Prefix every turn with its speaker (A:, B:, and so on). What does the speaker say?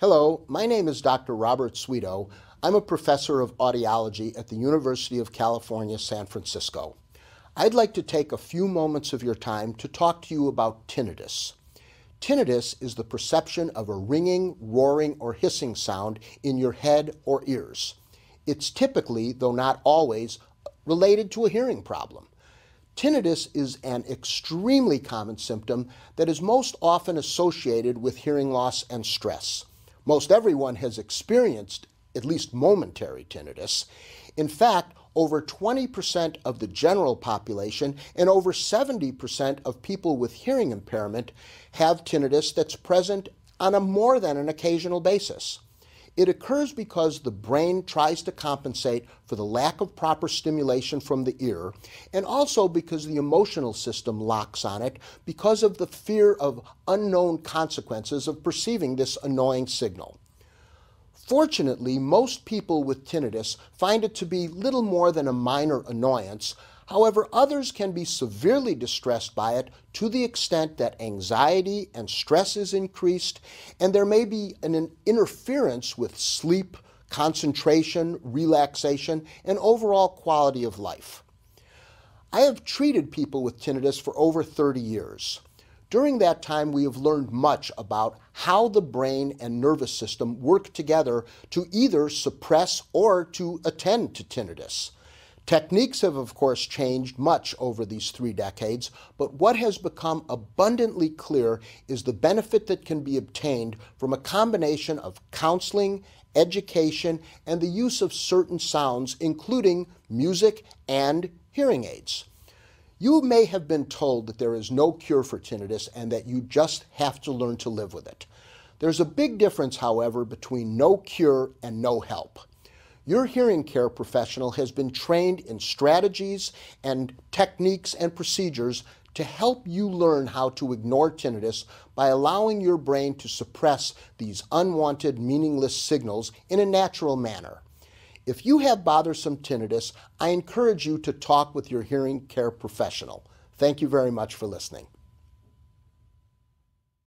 A: Hello, my name is Dr. Robert Sweeto. I'm a professor of audiology at the University of California, San Francisco. I'd like to take a few moments of your time to talk to you about tinnitus. Tinnitus is the perception of a ringing, roaring, or hissing sound in your head or ears. It's typically, though not always, related to a hearing problem. Tinnitus is an extremely common symptom that is most often associated with hearing loss and stress. Most everyone has experienced at least momentary tinnitus. In fact, over 20% of the general population and over 70% of people with hearing impairment have tinnitus that's present on a more than an occasional basis. It occurs because the brain tries to compensate for the lack of proper stimulation from the ear, and also because the emotional system locks on it because of the fear of unknown consequences of perceiving this annoying signal. Fortunately, most people with tinnitus find it to be little more than a minor annoyance. However, others can be severely distressed by it to the extent that anxiety and stress is increased, and there may be an interference with sleep, concentration, relaxation, and overall quality of life. I have treated people with tinnitus for over 30 years. During that time, we have learned much about how the brain and nervous system work together to either suppress or to attend to tinnitus. Techniques have, of course, changed much over these three decades, but what has become abundantly clear is the benefit that can be obtained from a combination of counseling, education, and the use of certain sounds, including music and hearing aids. You may have been told that there is no cure for tinnitus and that you just have to learn to live with it. There's a big difference, however, between no cure and no help. Your hearing care professional has been trained in strategies and techniques and procedures to help you learn how to ignore tinnitus by allowing your brain to suppress these unwanted, meaningless signals in a natural manner. If you have bothersome tinnitus, I encourage you to talk with your hearing care professional. Thank you very much for listening.